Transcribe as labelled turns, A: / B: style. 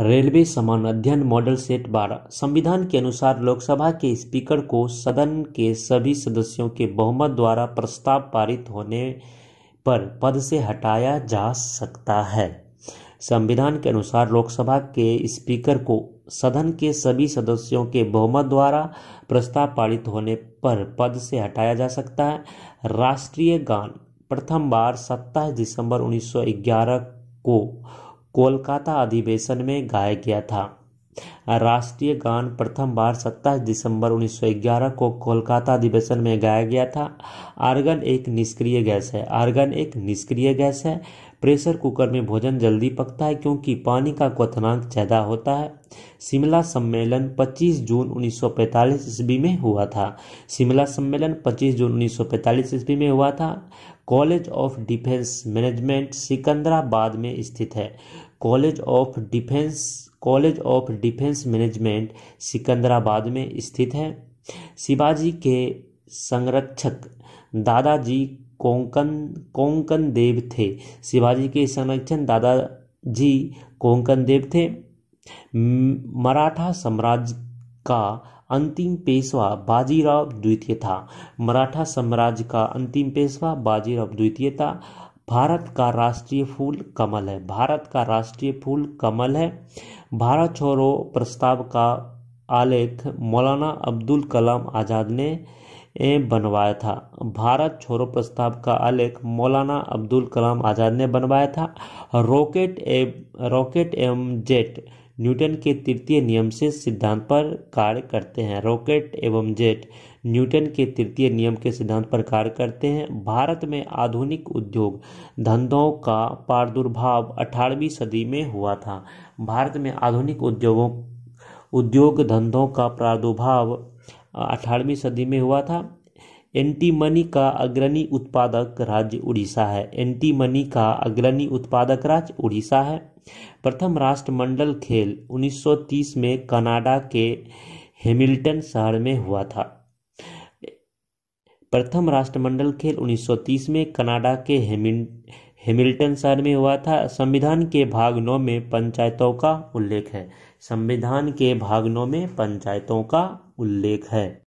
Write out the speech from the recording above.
A: railway समान अध्ययन model set बारह संविधान के अनुसार लोकसभा के स्पीकर को सदन के सभी सदस्यों के बहुमत द्वारा प्रस्ताव पारित होने पर पद से हटाया जा सकता है संविधान के अनुसार लोकसभा के स्पीकर को सदन के सभी सदस्यों के बहुमत द्वारा प्रस्ताव पारित होने पर पद से हटाया जा सकता है राष्ट्रीय गान प्रथम बार सत्ताईस दिसंबर 1911 को कोलकाता अधिवेशन में गाया गया था राष्ट्रीय गान प्रथम बार 27 दिसंबर 1911 को कोलकाता अधिवेशन में गाया गया था आर्गन एक निष्क्रिय गैस है आर्गन एक निष्क्रिय गैस है प्रेशर कुकर में भोजन जल्दी पकता है क्योंकि पानी का क्वथनांक ज़्यादा होता है शिमला सम्मेलन 25 जून 1945 ईस्वी में हुआ था शिमला सम्मेलन 25 जून 1945 ईस्वी में हुआ था college of defence management Secunderabad में स्थित है college of defence college of defence management Secunderabad में स्थित है शिवाजी के संरक्षक दादाजी कोंकण कोंकण देव थे शिवाजी के संरक्षण दादा जी कोंकण देव थे मराठा साम्राज्य का अंतिम पेशवा बाजीराव द्वितीय था मराठा साम्राज्य का अंतिम पेशवा बाजीराव द्वितीय था भारत का राष्ट्रीय फूल कमल है भारत का राष्ट्रीय फूल कमल है भारत छोड़ो प्रस्ताव का आलेख मौलाना अब्दुल कलाम आज़ाद ने बनवाया था भारत छोड़ो प्रस्ताव का आलेख मौलाना अब्दुल कलाम आज़ाद ने बनवाया था रॉकेट एव रॉकेट एवं जेट न्यूटन के तृतीय नियम से सिद्धांत पर कार्य करते हैं रॉकेट एवं जेट न्यूटन के तृतीय नियम के सिद्धांत पर कार्य करते हैं भारत में आधुनिक उद्योग धंधों का प्रादुर्भाव 18वीं सदी में हुआ था भारत में आधुनिक उद्योगों उद्योग धंधों का प्रादुर्भाव अठारहवीं सदी में हुआ था मनी का अग्रणी उत्पादक राज्य उड़ीसा है एंटी मनी का अग्रणी उत्पादक राज्य उड़ीसा है प्रथम राष्ट्रमंडल खेल 1930 में कनाडा के हेमिल्टन शहर में हुआ था प्रथम राष्ट्रमंडल खेल 1930 में कनाडा के हेमिल्टन शहर में हुआ था संविधान के भाग नौ में पंचायतों का उल्लेख है संविधान के भाग नौ में पंचायतों का उल्लेख है